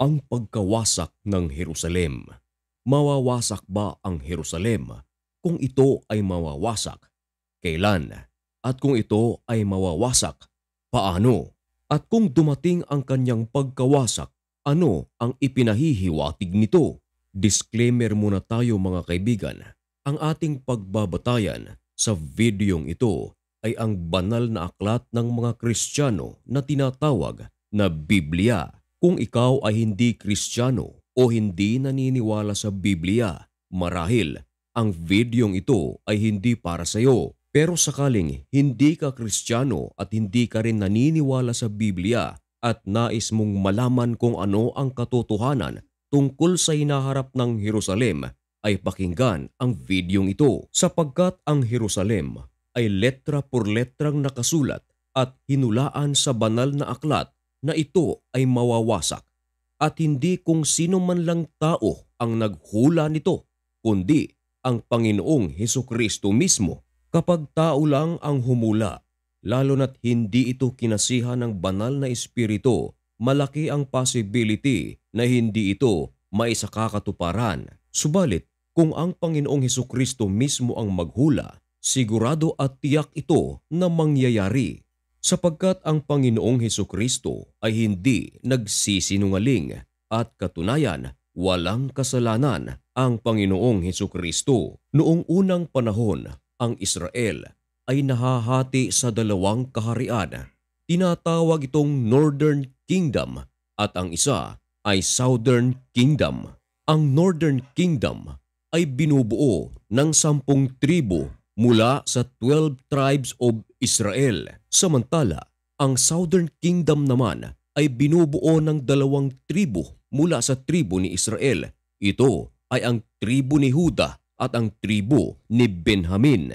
ang pagkawasak ng Jerusalem. Mawawasak ba ang Jerusalem kung ito ay mawawasak? Kailan? At kung ito ay mawawasak, paano? At kung dumating ang kanyang pagkawasak, ano ang ipinahihiwatig nito? Disclaimer muna tayo mga kaibigan. Ang ating pagbabatayan sa videong ito ay ang banal na aklat ng mga Kristiyano na tinatawag na Biblia kung ikaw ay hindi kristyano o hindi naniniwala sa Biblia, marahil ang videong ito ay hindi para sa iyo. Pero sakaling hindi ka kristyano at hindi ka rin naniniwala sa Biblia at nais mong malaman kung ano ang katotohanan tungkol sa hinaharap ng Jerusalem, ay pakinggan ang videong ito sapagkat ang Jerusalem ay letra por letrang nakasulat at hinulaan sa banal na aklat na ito ay mawawasak at hindi kung sino man lang tao ang naghula nito, kundi ang Panginoong Heso Kristo mismo kapag tao lang ang humula. Lalo na't hindi ito kinasihan ng banal na espiritu, malaki ang possibility na hindi ito maisakakatuparan. Subalit, kung ang Panginoong Heso Kristo mismo ang maghula, sigurado at tiyak ito na mangyayari sapagkat ang Panginoong Heso Kristo ay hindi nagsisinungaling at katunayan walang kasalanan ang Panginoong Heso Kristo. Noong unang panahon, ang Israel ay nahahati sa dalawang kaharian. Tinatawag itong Northern Kingdom at ang isa ay Southern Kingdom. Ang Northern Kingdom ay binubuo ng sampung tribo mula sa 12 tribes of Israel. Samantala, ang Southern Kingdom naman ay binubuo ng dalawang tribo mula sa tribo ni Israel. Ito ay ang tribo ni Huda at ang tribo ni Benjamin.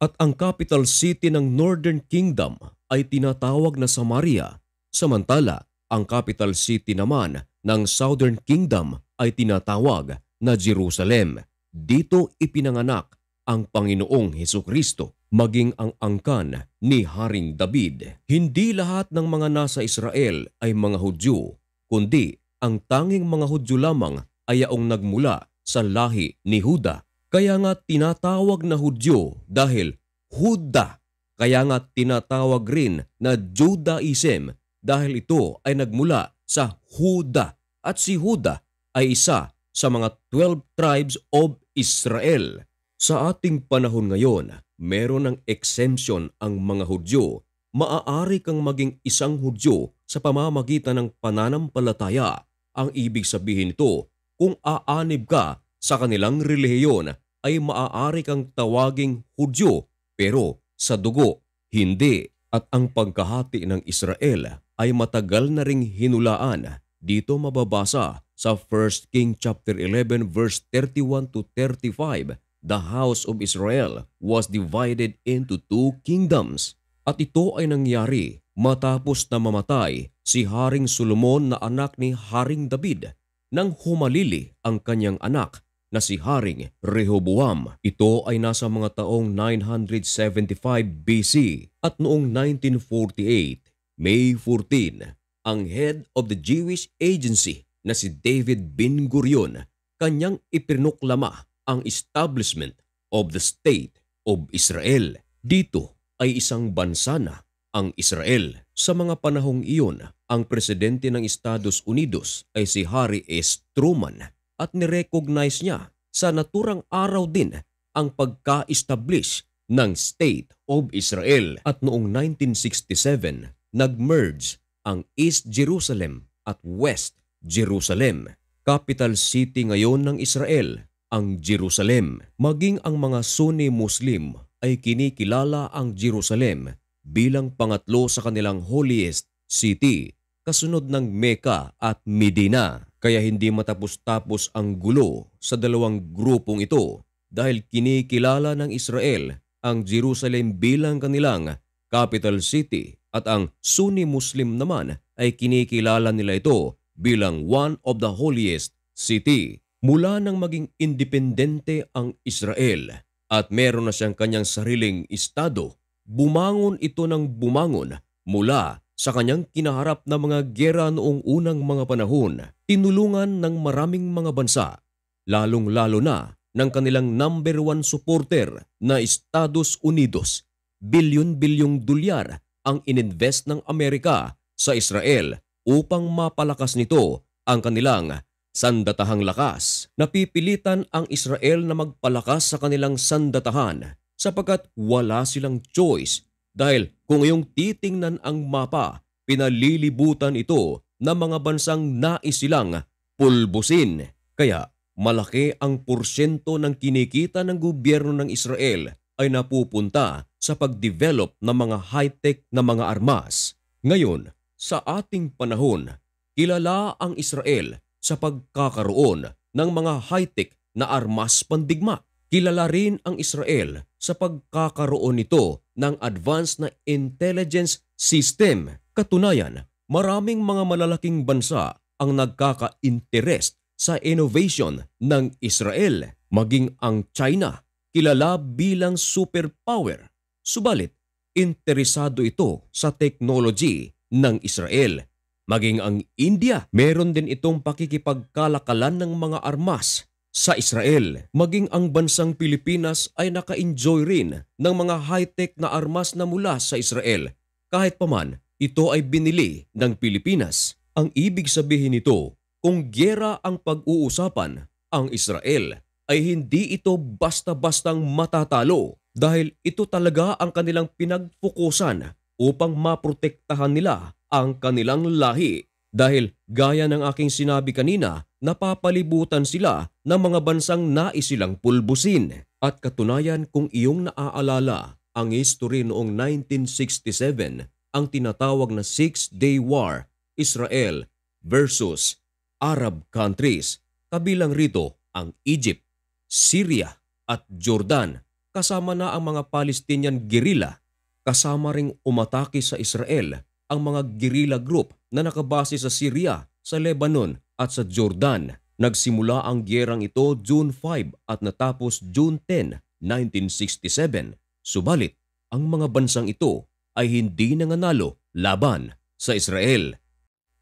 At ang capital city ng Northern Kingdom ay tinatawag na Samaria. Samantala, ang capital city naman ng Southern Kingdom ay tinatawag na Jerusalem. Dito ipinanganak ang Panginoong Heso Kristo maging ang angkan ni Haring David. Hindi lahat ng mga nasa Israel ay mga Hudyo, kundi ang tanging mga Hudyo lamang ay ang nagmula sa lahi ni Huda. Kaya nga tinatawag na Hudyo dahil Huda. Kaya nga tinatawag rin na Judaism dahil ito ay nagmula sa Huda. At si Huda ay isa sa mga 12 tribes of Israel. Sa ating panahon ngayon, meron ng exemption ang mga Hudyo. Maaari kang maging isang Hudyo sa pamamagitan ng pananampalataya. Ang ibig sabihin nito, kung aanib ka sa kanilang relihiyon, ay maaari kang tawaging Hudyo pero sa dugo, hindi. At ang pagkahati ng Israel ay matagal na ring hinulaan. Dito mababasa sa 1 King chapter 11 verse 31 to 35 the house of Israel was divided into two kingdoms at ito ay nangyari matapos na mamatay si Haring Solomon na anak ni Haring David nang humalili ang kanyang anak na si Haring Rehoboam. Ito ay nasa mga taong 975 BC at noong 1948, May 14, ang head of the Jewish Agency na si David Ben Gurion kanyang ipinoklama ang establishment of the State of Israel. Dito ay isang bansa na ang Israel. Sa mga panahong iyon, ang presidente ng Estados Unidos ay si Harry S. Truman at nirecognize niya sa naturang araw din ang pagka-establish ng State of Israel at noong 1967 nag-merge ang East Jerusalem at West Jerusalem. Capital city ngayon ng Israel ang Jerusalem. Maging ang mga Sunni Muslim ay kinikilala ang Jerusalem bilang pangatlo sa kanilang holiest city kasunod ng Mecca at Medina. Kaya hindi matapos-tapos ang gulo sa dalawang grupong ito dahil kinikilala ng Israel ang Jerusalem bilang kanilang capital city at ang Sunni Muslim naman ay kinikilala nila ito bilang one of the holiest city. Mula nang maging independente ang Israel at meron na siyang kanyang sariling estado, bumangon ito ng bumangon mula sa kanyang kinaharap na mga gera noong unang mga panahon, tinulungan ng maraming mga bansa, lalong-lalo na ng kanilang number one supporter na Estados Unidos. Bilyon-bilyong dolyar ang ininvest ng Amerika sa Israel upang mapalakas nito ang kanilang sandatahang lakas, napipilitan ang Israel na magpalakas sa kanilang sandatahan sapagkat wala silang choice dahil kung iyong titingnan ang mapa, pinalilibutan ito ng mga bansang nais silang pulbusin. Kaya malaki ang porsyento ng kinikita ng gobyerno ng Israel ay napupunta sa pagdevelop ng mga high-tech na mga armas. Ngayon, sa ating panahon, kilala ang Israel sa pagkakaroon ng mga high-tech na armas pandigma. Kilala rin ang Israel sa pagkakaroon nito ng advanced na intelligence system. Katunayan, maraming mga malalaking bansa ang nagkaka-interest sa innovation ng Israel, maging ang China, kilala bilang superpower. Subalit, interesado ito sa technology ng Israel maging ang India. Meron din itong pakikipagkalakalan ng mga armas sa Israel. Maging ang bansang Pilipinas ay naka-enjoy rin ng mga high-tech na armas na mula sa Israel. Kahit paman, ito ay binili ng Pilipinas. Ang ibig sabihin nito, kung gera ang pag-uusapan, ang Israel ay hindi ito basta-bastang matatalo dahil ito talaga ang kanilang pinagfokusan upang maprotektahan nila ang kanilang lahi dahil gaya ng aking sinabi kanina, napapalibutan sila ng mga bansang nais silang pulbusin. At katunayan kung iyong naaalala ang history noong 1967, ang tinatawag na Six-Day War, Israel versus Arab countries. Kabilang rito ang Egypt, Syria at Jordan kasama na ang mga Palestinian guerrilla kasama ring umatake sa Israel ang mga guerrilla group na nakabase sa Syria, sa Lebanon at sa Jordan. Nagsimula ang gyerang ito June 5 at natapos June 10, 1967. Subalit, ang mga bansang ito ay hindi nanganalo laban sa Israel.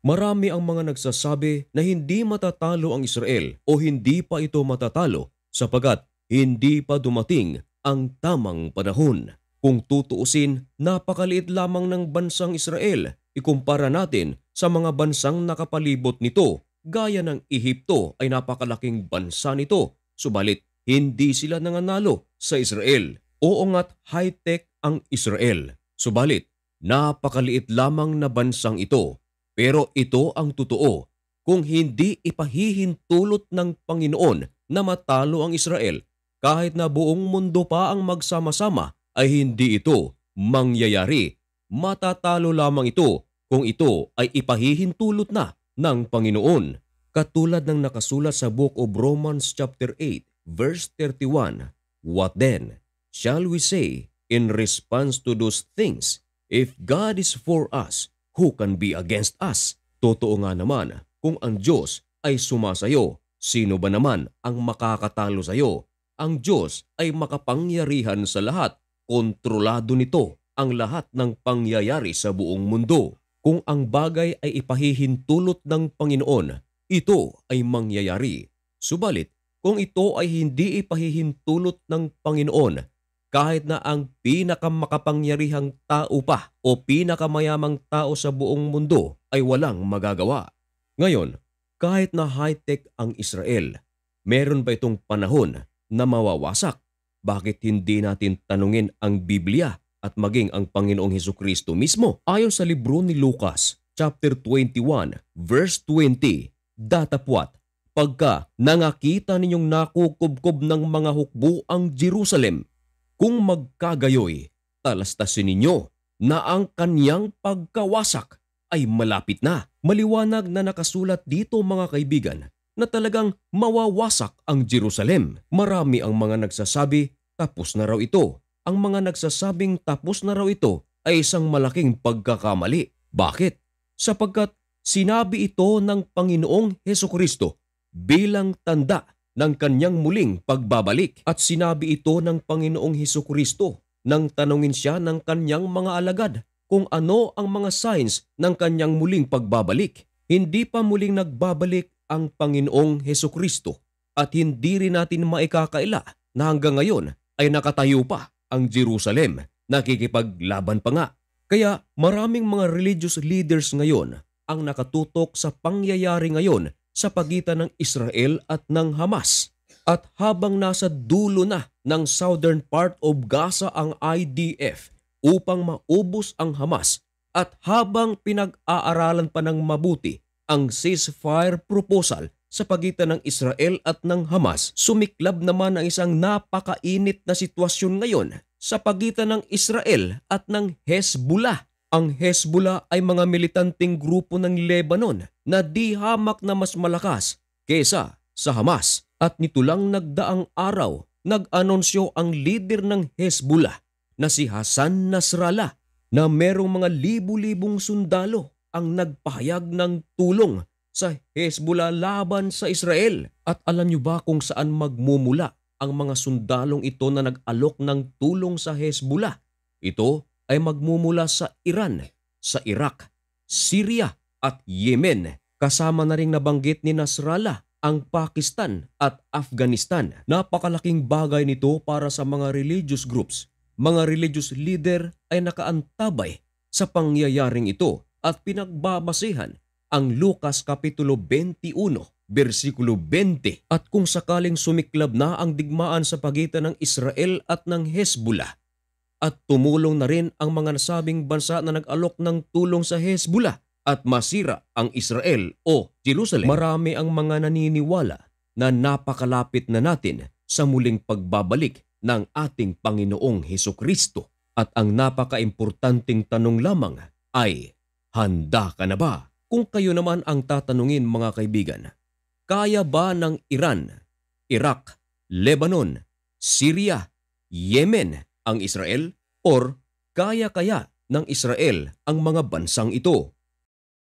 Marami ang mga nagsasabi na hindi matatalo ang Israel o hindi pa ito matatalo sapagat hindi pa dumating ang tamang panahon. Kung tutuusin, napakaliit lamang ng bansang Israel ikumpara natin sa mga bansang nakapalibot nito. Gaya ng Ehipto ay napakalaking bansa nito, subalit hindi sila nanganalo sa Israel. Oo nga't high-tech ang Israel, subalit napakaliit lamang na bansang ito. Pero ito ang totoo, kung hindi ipahihintulot ng Panginoon na matalo ang Israel, kahit na buong mundo pa ang magsama-sama, ay hindi ito mangyayari. Matatalo lamang ito kung ito ay ipahihintulot na ng Panginoon. Katulad ng nakasulat sa Book of Romans chapter 8 verse 31, What then shall we say in response to those things? If God is for us, who can be against us? Totoo nga naman, kung ang Diyos ay sumasayo, sino ba naman ang makakatalo sa iyo? Ang Diyos ay makapangyarihan sa lahat kontrolado nito ang lahat ng pangyayari sa buong mundo. Kung ang bagay ay ipahihintulot ng Panginoon, ito ay mangyayari. Subalit, kung ito ay hindi ipahihintulot ng Panginoon, kahit na ang pinakamakapangyarihang tao pa o pinakamayamang tao sa buong mundo ay walang magagawa. Ngayon, kahit na high-tech ang Israel, meron ba itong panahon na mawawasak bakit hindi natin tanungin ang Biblia at maging ang Panginoong Heso Kristo mismo? Ayon sa libro ni Lucas, chapter 21, verse 20, datapwat, pagka nangakita ninyong nakukubkob ng mga hukbo ang Jerusalem, kung magkagayoy, talastasin ninyo na ang kanyang pagkawasak ay malapit na. Maliwanag na nakasulat dito mga kaibigan na talagang mawawasak ang Jerusalem. Marami ang mga nagsasabi tapos na raw ito. Ang mga nagsasabing tapos na raw ito ay isang malaking pagkakamali. Bakit? Sapagkat sinabi ito ng Panginoong Heso Kristo bilang tanda ng kanyang muling pagbabalik at sinabi ito ng Panginoong Heso Kristo nang tanungin siya ng kanyang mga alagad kung ano ang mga signs ng kanyang muling pagbabalik. Hindi pa muling nagbabalik ang Panginoong Heso Kristo at hindi rin natin maikakaila na hanggang ngayon ay nakatayo pa ang Jerusalem, nakikipaglaban pa nga. Kaya maraming mga religious leaders ngayon ang nakatutok sa pangyayari ngayon sa pagitan ng Israel at ng Hamas. At habang nasa dulo na ng southern part of Gaza ang IDF upang maubos ang Hamas at habang pinag-aaralan pa ng mabuti ang ceasefire proposal sa pagitan ng Israel at ng Hamas. Sumiklab naman ang isang napakainit na sitwasyon ngayon sa pagitan ng Israel at ng Hezbollah. Ang Hezbollah ay mga militanteng grupo ng Lebanon na di hamak na mas malakas kesa sa Hamas at nito lang nagdaang araw nag-anonsyo ang leader ng Hezbollah na si Hassan Nasrallah na merong mga libu-libong sundalo ang nagpahayag ng tulong sa Hezbollah laban sa Israel. At alam niyo ba kung saan magmumula ang mga sundalong ito na nag-alok ng tulong sa Hezbollah? Ito ay magmumula sa Iran, sa Iraq, Syria at Yemen. Kasama na rin nabanggit ni Nasrallah ang Pakistan at Afghanistan. Napakalaking bagay nito para sa mga religious groups. Mga religious leader ay nakaantabay sa pangyayaring ito at pinagbabasehan ang Lucas Kapitulo 21, versikulo 20. At kung sakaling sumiklab na ang digmaan sa pagitan ng Israel at ng Hezbollah, at tumulong na rin ang mga nasabing bansa na nag-alok ng tulong sa Hezbollah at masira ang Israel o Jerusalem, marami ang mga naniniwala na napakalapit na natin sa muling pagbabalik ng ating Panginoong Heso Kristo. At ang napakaimportanteng tanong lamang ay, handa ka na ba? Kung kayo naman ang tatanungin mga kaibigan, kaya ba ng Iran, Iraq, Lebanon, Syria, Yemen ang Israel or kaya-kaya ng Israel ang mga bansang ito?